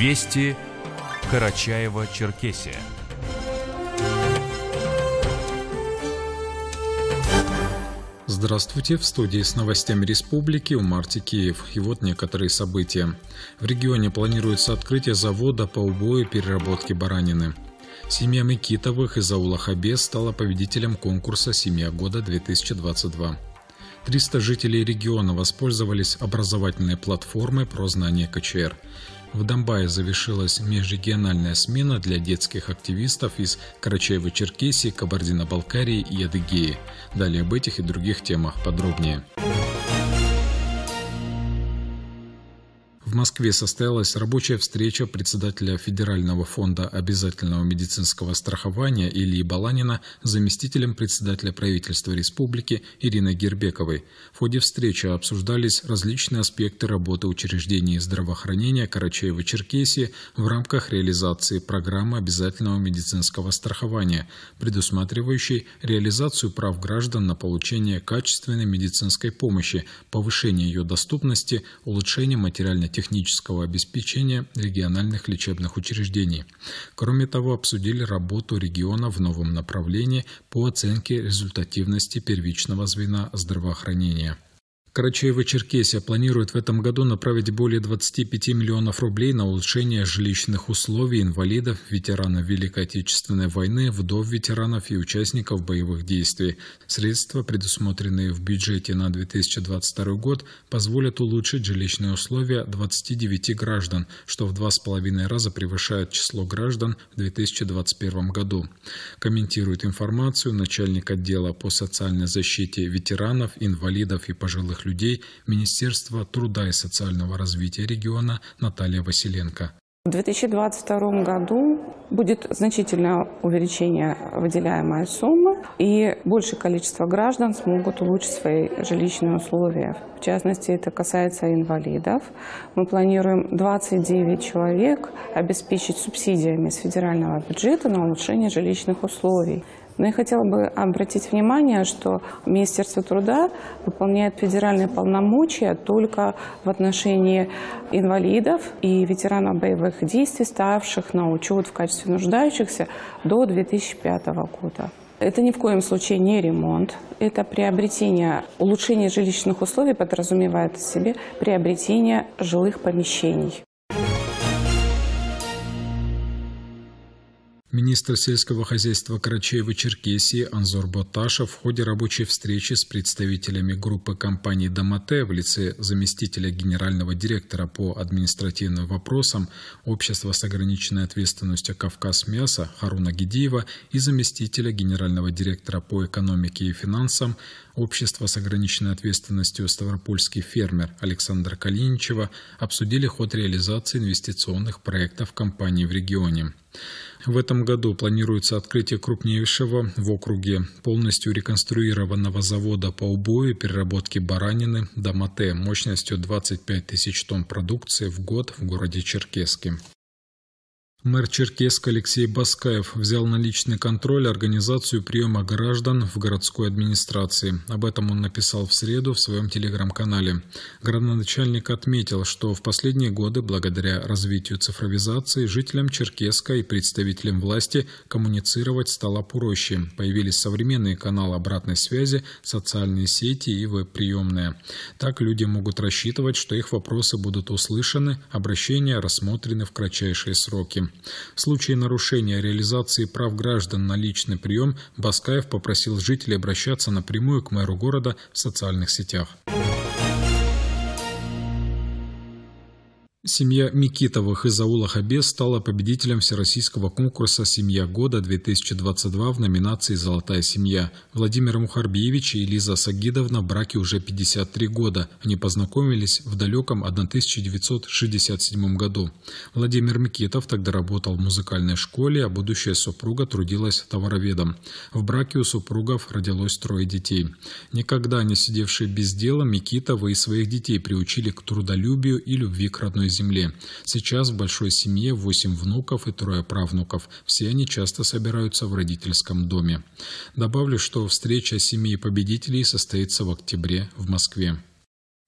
Вести Карачаева-Черкесия. Здравствуйте, в студии с новостями республики у Марти Киев. И вот некоторые события. В регионе планируется открытие завода по убою переработки баранины. Семья Микитовых из аула Хабес стала победителем конкурса «Семья года 2022». 300 жителей региона воспользовались образовательной платформой про знание КЧР. В Донбайе завершилась межрегиональная смена для детских активистов из Карачаево-Черкесии, Кабардино-Балкарии и Адыгеи. Далее об этих и других темах подробнее. В Москве состоялась рабочая встреча председателя Федерального фонда обязательного медицинского страхования Ильи Баланина с заместителем председателя правительства республики Ириной Гербековой. В ходе встречи обсуждались различные аспекты работы учреждений здравоохранения Карачаева-Черкесии в рамках реализации программы обязательного медицинского страхования, предусматривающей реализацию прав граждан на получение качественной медицинской помощи, повышение ее доступности, улучшение материально-технического технического обеспечения региональных лечебных учреждений. Кроме того, обсудили работу региона в новом направлении по оценке результативности первичного звена здравоохранения. Карачаево-Черкесия планирует в этом году направить более 25 миллионов рублей на улучшение жилищных условий инвалидов, ветеранов Великой Отечественной войны, вдов ветеранов и участников боевых действий. Средства, предусмотренные в бюджете на 2022 год, позволят улучшить жилищные условия 29 граждан, что в два с половиной раза превышает число граждан в 2021 году. Комментирует информацию начальник отдела по социальной защите ветеранов, инвалидов и пожилых молодых людей Министерства труда и социального развития региона Наталья Василенко. В 2022 году будет значительное увеличение выделяемой суммы, и большее количество граждан смогут улучшить свои жилищные условия. В частности, это касается инвалидов. Мы планируем 29 человек обеспечить субсидиями с федерального бюджета на улучшение жилищных условий. Но я хотела бы обратить внимание, что Министерство труда выполняет федеральные полномочия только в отношении инвалидов и ветеранов боевых действий, ставших на учет в качестве нуждающихся до 2005 года. Это ни в коем случае не ремонт, это приобретение, улучшение жилищных условий подразумевает в себе приобретение жилых помещений. Министр сельского хозяйства Карачаева-Черкесии Анзор Боташа в ходе рабочей встречи с представителями группы компаний «Домате» в лице заместителя генерального директора по административным вопросам Общества с ограниченной ответственностью «Кавказ Мясо» Харуна Гидиева и заместителя генерального директора по экономике и финансам Общества с ограниченной ответственностью «Ставропольский фермер» Александра Калиничева обсудили ход реализации инвестиционных проектов компании в регионе. В этом году планируется открытие крупнейшего в округе полностью реконструированного завода по убою и переработке баранины «Домате» мощностью 25 тысяч тонн продукции в год в городе Черкесске. Мэр Черкесск Алексей Баскаев взял на личный контроль организацию приема граждан в городской администрации. Об этом он написал в среду в своем телеграм-канале. Городоначальник отметил, что в последние годы, благодаря развитию цифровизации, жителям Черкеска и представителям власти коммуницировать стало проще. Появились современные каналы обратной связи, социальные сети и веб-приемные. Так люди могут рассчитывать, что их вопросы будут услышаны, обращения рассмотрены в кратчайшие сроки. В случае нарушения реализации прав граждан на личный прием Баскаев попросил жителей обращаться напрямую к мэру города в социальных сетях. Семья Микитовых из аула Хабе стала победителем всероссийского конкурса «Семья года-2022» в номинации «Золотая семья». Владимир Мухарбиевич и Лиза Сагидовна в браке уже 53 года. Они познакомились в далеком 1967 году. Владимир Микитов тогда работал в музыкальной школе, а будущая супруга трудилась товароведом. В браке у супругов родилось трое детей. Никогда не сидевшие без дела, Микитовы и своих детей приучили к трудолюбию и любви к родной земле. Сейчас в большой семье восемь внуков и трое правнуков. Все они часто собираются в родительском доме. Добавлю, что встреча семьи победителей состоится в октябре в Москве.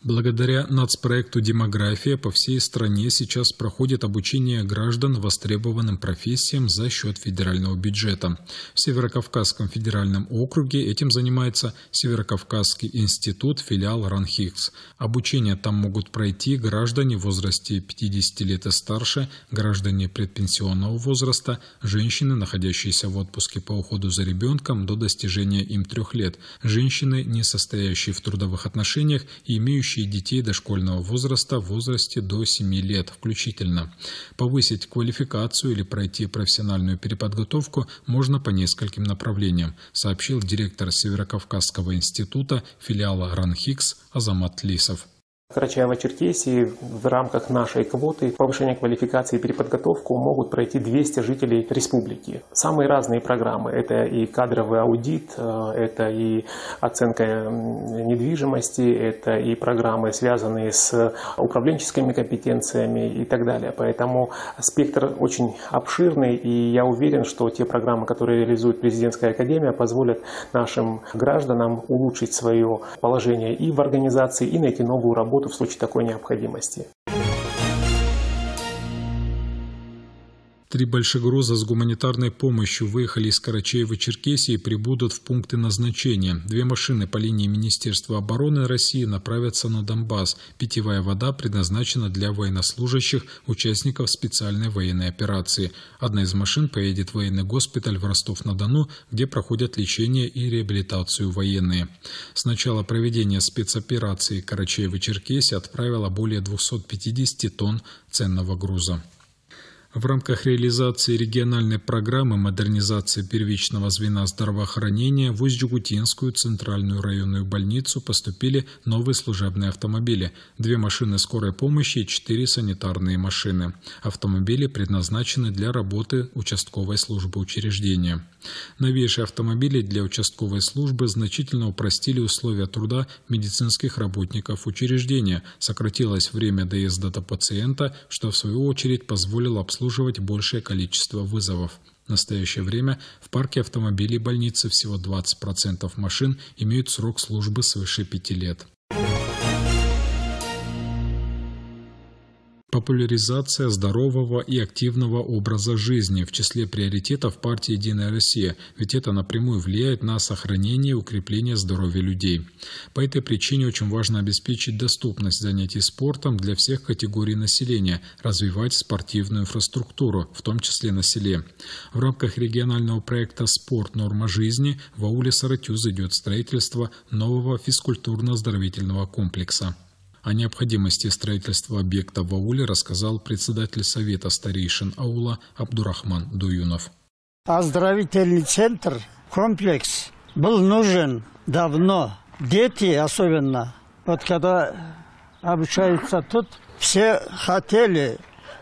Благодаря нацпроекту «Демография» по всей стране сейчас проходит обучение граждан востребованным профессиям за счет федерального бюджета. В Северокавказском федеральном округе этим занимается Северокавказский институт, филиал РАНХИКС. Обучение там могут пройти граждане в возрасте 50 лет и старше, граждане предпенсионного возраста, женщины, находящиеся в отпуске по уходу за ребенком до достижения им трех лет, женщины, не состоящие в трудовых отношениях и имеющие имеющие детей дошкольного возраста в возрасте до 7 лет включительно. Повысить квалификацию или пройти профессиональную переподготовку можно по нескольким направлениям, сообщил директор Северокавказского института филиала РАНХИКС Азамат Лисов. Карачаево-Черкесии в рамках нашей квоты повышение квалификации и переподготовку могут пройти 200 жителей республики. Самые разные программы. Это и кадровый аудит, э, это и оценка э, недвижимости, это и программы, связанные с управленческими компетенциями и так далее. Поэтому спектр очень обширный, и я уверен, что те программы, которые реализует президентская академия, позволят нашим гражданам улучшить свое положение и в организации, и найти новую работу работу в случае такой необходимости. Три большегруза с гуманитарной помощью выехали из Карачаева-Черкесии и прибудут в пункты назначения. Две машины по линии Министерства обороны России направятся на Донбасс. Питьевая вода предназначена для военнослужащих, участников специальной военной операции. Одна из машин поедет в военный госпиталь в Ростов-на-Дону, где проходят лечение и реабилитацию военные. С начала проведения спецоперации Карачаева-Черкесия отправила более 250 тонн ценного груза. В рамках реализации региональной программы модернизации первичного звена здравоохранения в Усть-Джугутинскую центральную районную больницу поступили новые служебные автомобили, две машины скорой помощи и четыре санитарные машины. Автомобили предназначены для работы участковой службы учреждения. Новейшие автомобили для участковой службы значительно упростили условия труда медицинских работников учреждения, сократилось время доезда до пациента, что в свою очередь позволило обслуживать обслуживать большее количество вызовов. В настоящее время в парке автомобилей больницы всего 20% машин имеют срок службы свыше 5 лет. Популяризация здорового и активного образа жизни в числе приоритетов партии «Единая Россия», ведь это напрямую влияет на сохранение и укрепление здоровья людей. По этой причине очень важно обеспечить доступность занятий спортом для всех категорий населения, развивать спортивную инфраструктуру, в том числе на селе. В рамках регионального проекта «Спорт. Норма жизни» в ауле Саратюз идет строительство нового физкультурно-оздоровительного комплекса. О необходимости строительства объекта в ауле рассказал председатель Совета старейшин аула Абдурахман Дуюнов. Оздоровительный центр, комплекс был нужен давно. Дети особенно, вот когда обучаются тут, все хотели,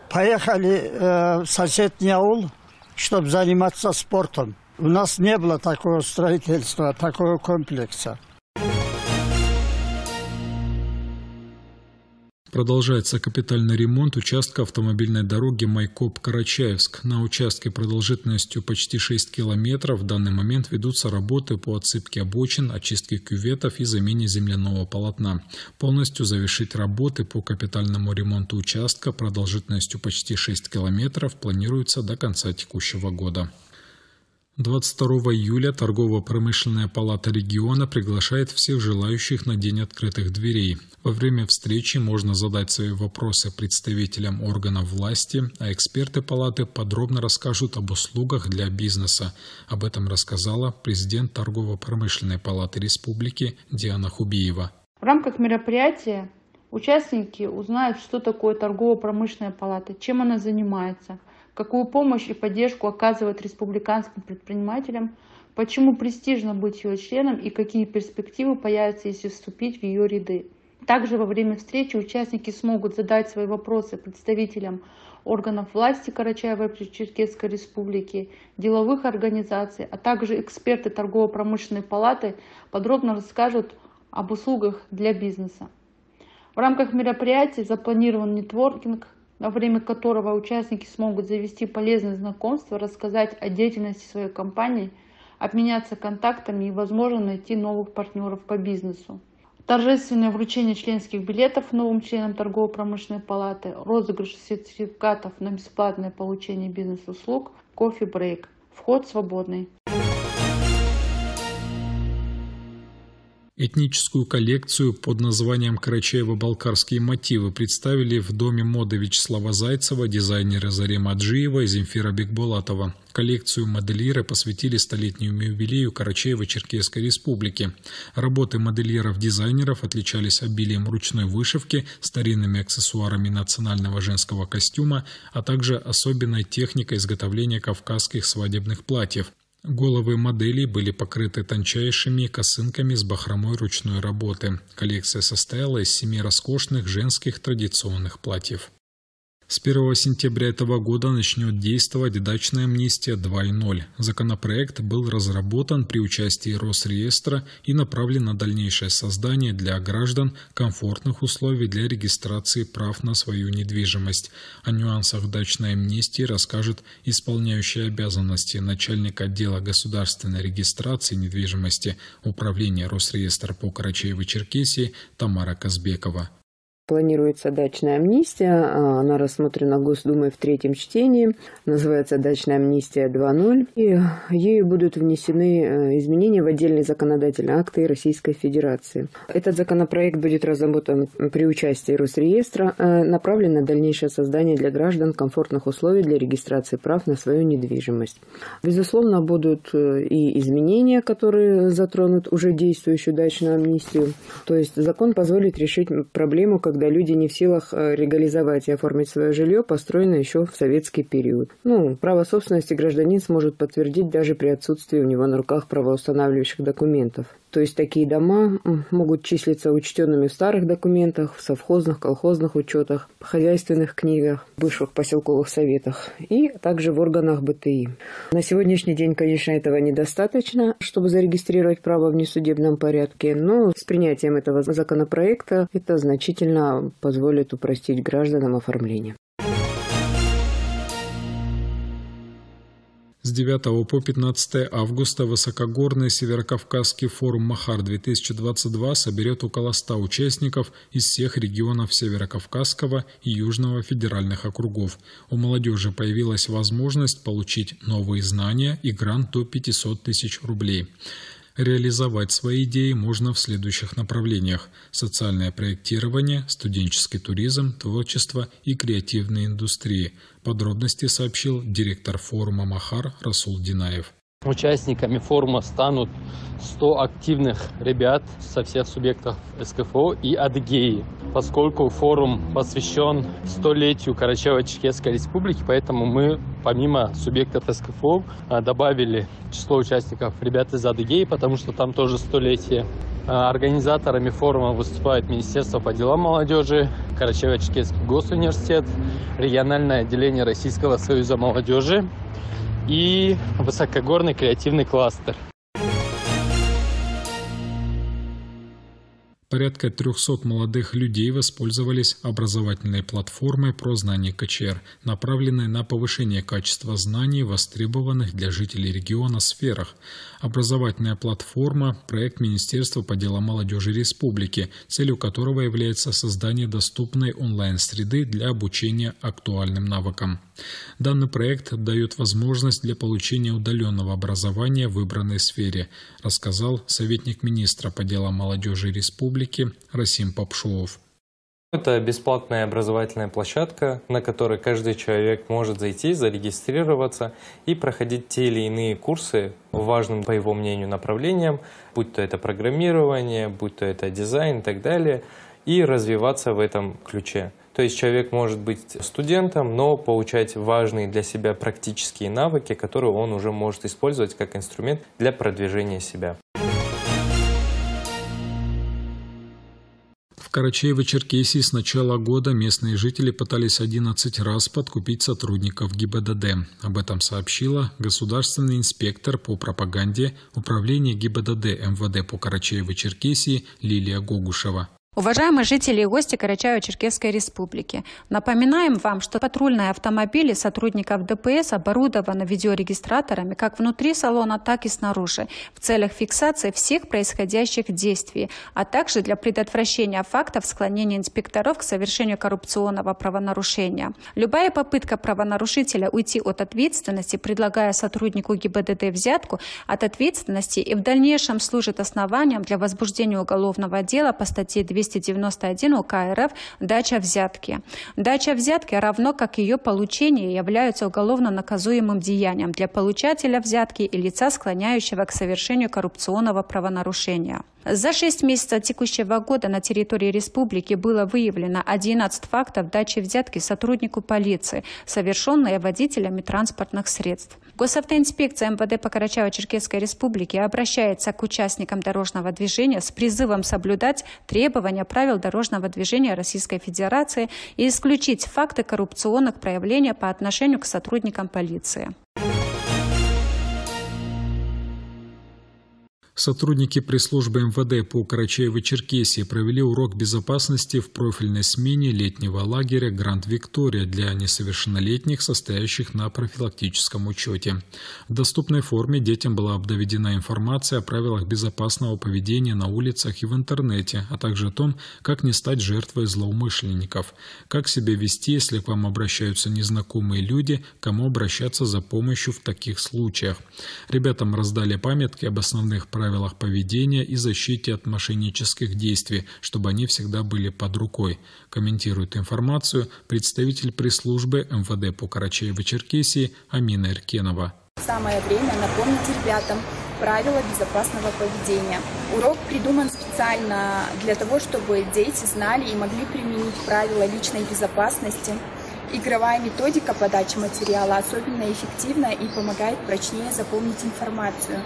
поехали э, в соседний аул, чтобы заниматься спортом. У нас не было такого строительства, такого комплекса. Продолжается капитальный ремонт участка автомобильной дороги Майкоп-Карачаевск. На участке продолжительностью почти 6 километров в данный момент ведутся работы по отсыпке обочин, очистке кюветов и замене земляного полотна. Полностью завершить работы по капитальному ремонту участка продолжительностью почти 6 километров планируется до конца текущего года. 22 июля торгово-промышленная палата региона приглашает всех желающих на День открытых дверей. Во время встречи можно задать свои вопросы представителям органов власти, а эксперты палаты подробно расскажут об услугах для бизнеса. Об этом рассказала президент торгово-промышленной палаты республики Диана Хубиева. В рамках мероприятия участники узнают, что такое торгово-промышленная палата, чем она занимается – какую помощь и поддержку оказывает республиканским предпринимателям, почему престижно быть ее членом и какие перспективы появятся, если вступить в ее ряды. Также во время встречи участники смогут задать свои вопросы представителям органов власти Карачаево-Черкесской республики, деловых организаций, а также эксперты торгово-промышленной палаты подробно расскажут об услугах для бизнеса. В рамках мероприятия запланирован нетворкинг, во время которого участники смогут завести полезные знакомства, рассказать о деятельности своей компании, обменяться контактами и, возможно, найти новых партнеров по бизнесу. Торжественное вручение членских билетов новым членам торгово-промышленной палаты, розыгрыш сертификатов на бесплатное получение бизнес-услуг, кофе-брейк. Вход свободный. Этническую коллекцию под названием «Карачаево-балкарские мотивы» представили в Доме моды Вячеслава Зайцева, дизайнеры Зарема Аджиева и Земфира Бекбулатова. Коллекцию модельера посвятили столетнему юбилею Карачаево-Черкесской республики. Работы модельеров-дизайнеров отличались обилием ручной вышивки, старинными аксессуарами национального женского костюма, а также особенной техникой изготовления кавказских свадебных платьев. Головы моделей были покрыты тончайшими косынками с бахромой ручной работы. Коллекция состояла из семи роскошных женских традиционных платьев. С 1 сентября этого года начнет действовать дачная амнистия 2.0. Законопроект был разработан при участии Росреестра и направлен на дальнейшее создание для граждан комфортных условий для регистрации прав на свою недвижимость. О нюансах дачной амнистии расскажет исполняющий обязанности начальник отдела государственной регистрации недвижимости Управления Росреестра по Карачаево-Черкесии Тамара Казбекова. Планируется дачная амнистия, а, она рассмотрена Госдумой в третьем чтении, называется «Дачная амнистия 2.0», и э, ею будут внесены э, изменения в отдельные законодательные акты Российской Федерации. Этот законопроект будет разработан при участии Росреестра, а направлен на дальнейшее создание для граждан комфортных условий для регистрации прав на свою недвижимость. Безусловно, будут э, и изменения, которые затронут уже действующую дачную амнистию, то есть закон позволит решить проблему, как когда люди не в силах э, легализовать и оформить свое жилье, построено еще в советский период. Ну, право собственности гражданин сможет подтвердить даже при отсутствии у него на руках правоустанавливающих документов. То есть такие дома могут числиться учтенными в старых документах, в совхозных, колхозных учетах, хозяйственных книгах, бывших поселковых советах и также в органах БТИ. На сегодняшний день, конечно, этого недостаточно, чтобы зарегистрировать право в несудебном порядке, но с принятием этого законопроекта это значительно она позволит упростить гражданам оформление. С 9 по 15 августа высокогорный Северокавказский форум «Махар-2022» соберет около 100 участников из всех регионов Северокавказского и Южного федеральных округов. У молодежи появилась возможность получить новые знания и грант до 500 тысяч рублей. Реализовать свои идеи можно в следующих направлениях – социальное проектирование, студенческий туризм, творчество и креативные индустрии. Подробности сообщил директор форума «Махар» Расул Динаев. Участниками форума станут 100 активных ребят со всех субъектов СКФО и Адыгеи. Поскольку форум посвящен столетию Карачаево-Чехетской республики, поэтому мы помимо субъектов СКФО а, добавили число участников ребят из Адыгеи, потому что там тоже столетие. А, организаторами форума выступают Министерство по делам молодежи, Карачаево-Чехетский госуниверситет, региональное отделение Российского союза молодежи, и высокогорный креативный кластер. Порядка 300 молодых людей воспользовались образовательной платформой про знание КЧР, направленной на повышение качества знаний, востребованных для жителей региона сферах. Образовательная платформа – проект Министерства по делам молодежи республики, целью которого является создание доступной онлайн-среды для обучения актуальным навыкам. Данный проект дает возможность для получения удаленного образования в выбранной сфере, рассказал советник министра по делам молодежи республики республики Расим Попшулов. Это бесплатная образовательная площадка, на которой каждый человек может зайти, зарегистрироваться и проходить те или иные курсы важным, по его мнению, направлениям, будь то это программирование, будь то это дизайн и так далее, и развиваться в этом ключе. То есть человек может быть студентом, но получать важные для себя практические навыки, которые он уже может использовать как инструмент для продвижения себя. Карачаево-Черкесии с начала года местные жители пытались 11 раз подкупить сотрудников ГИБДД. Об этом сообщила государственный инспектор по пропаганде Управления ГИБДД МВД по Карачаево-Черкесии Лилия Гогушева. Уважаемые жители и гости Карачаево-Черкесской Республики, напоминаем вам, что патрульные автомобили сотрудников ДПС оборудованы видеорегистраторами как внутри салона, так и снаружи в целях фиксации всех происходящих действий, а также для предотвращения фактов склонения инспекторов к совершению коррупционного правонарушения. Любая попытка правонарушителя уйти от ответственности, предлагая сотруднику ГИБДД взятку от ответственности и в дальнейшем служит основанием для возбуждения уголовного дела по статье 2 291 УК РФ дача взятки. Дача взятки равно как ее получение являются уголовно наказуемым деянием для получателя взятки и лица, склоняющего к совершению коррупционного правонарушения. За 6 месяцев текущего года на территории республики было выявлено 11 фактов дачи взятки сотруднику полиции, совершенные водителями транспортных средств. Госавтоинспекция МВД по Карачаево-Черкесской Республике обращается к участникам дорожного движения с призывом соблюдать требования правил дорожного движения Российской Федерации и исключить факты коррупционных проявлений по отношению к сотрудникам полиции. Сотрудники пресс-службы МВД по Карачаево-Черкесии провели урок безопасности в профильной смене летнего лагеря «Гранд Виктория» для несовершеннолетних, состоящих на профилактическом учете. В доступной форме детям была обдоведена информация о правилах безопасного поведения на улицах и в интернете, а также о том, как не стать жертвой злоумышленников, как себя вести, если к вам обращаются незнакомые люди, кому обращаться за помощью в таких случаях. Ребятам раздали памятки об основных правилах правилах поведения и защите от мошеннических действий, чтобы они всегда были под рукой. Комментирует информацию представитель пресс-службы МВД по Карачаево-Черкесии Амина Иркенова. Самое время напомнить ребятам правила безопасного поведения. Урок придуман специально для того, чтобы дети знали и могли применить правила личной безопасности. Игровая методика подачи материала особенно эффективна и помогает прочнее запомнить информацию.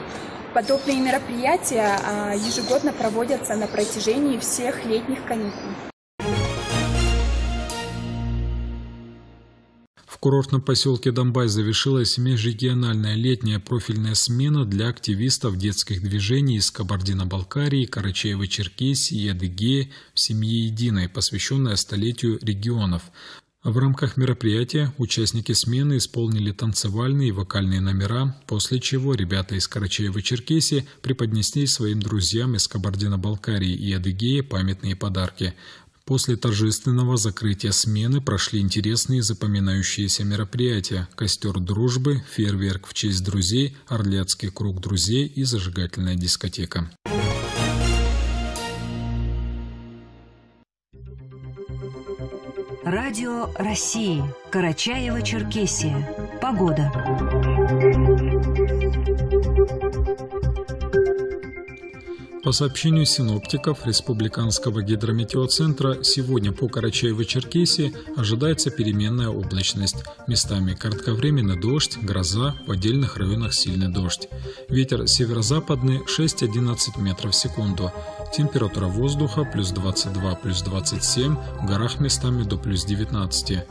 Подобные мероприятия а, ежегодно проводятся на протяжении всех летних каникул. В курортном поселке Донбай завершилась межрегиональная летняя профильная смена для активистов детских движений из Кабардино-Балкарии, Карачаево-Черкесии, Адыгеи в «Семье единой», посвященная столетию регионов. В рамках мероприятия участники смены исполнили танцевальные и вокальные номера, после чего ребята из Карачаева-Черкесии преподнесли своим друзьям из Кабардино-Балкарии и Адыгеи памятные подарки. После торжественного закрытия смены прошли интересные запоминающиеся мероприятия – костер дружбы, фейерверк в честь друзей, орлецкий круг друзей и зажигательная дискотека. Радио России. Карачаево-Черкесия. Погода. По сообщению синоптиков Республиканского гидрометеоцентра, сегодня по Карачаево-Черкесии ожидается переменная облачность. Местами кратковременный дождь, гроза, в отдельных районах сильный дождь. Ветер северо-западный 6-11 метров в секунду. Температура воздуха плюс 22, плюс 27, в горах местами до плюс 19.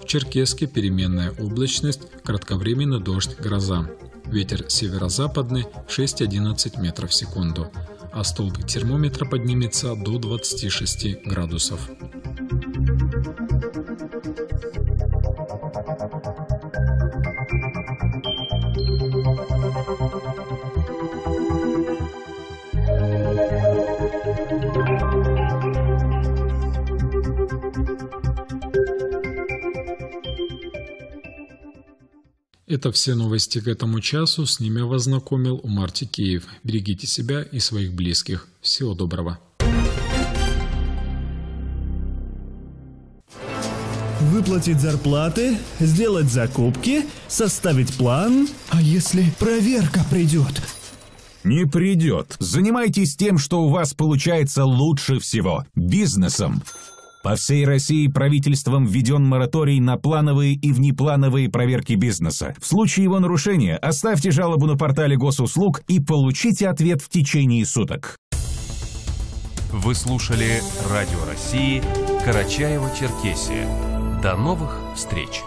В Черкеске переменная облачность, кратковременно дождь, гроза. Ветер северо-западный 6-11 метров в секунду, а столб термометра поднимется до 26 градусов. Это все новости к этому часу. С ними вас знакомил Умар Берегите себя и своих близких. Всего доброго. Выплатить зарплаты, сделать закупки, составить план. А если проверка придет? Не придет. Занимайтесь тем, что у вас получается лучше всего – бизнесом. По всей России правительством введен мораторий на плановые и внеплановые проверки бизнеса. В случае его нарушения оставьте жалобу на портале госуслуг и получите ответ в течение суток. Вы слушали «Радио России» Карачаева-Черкесия. До новых встреч!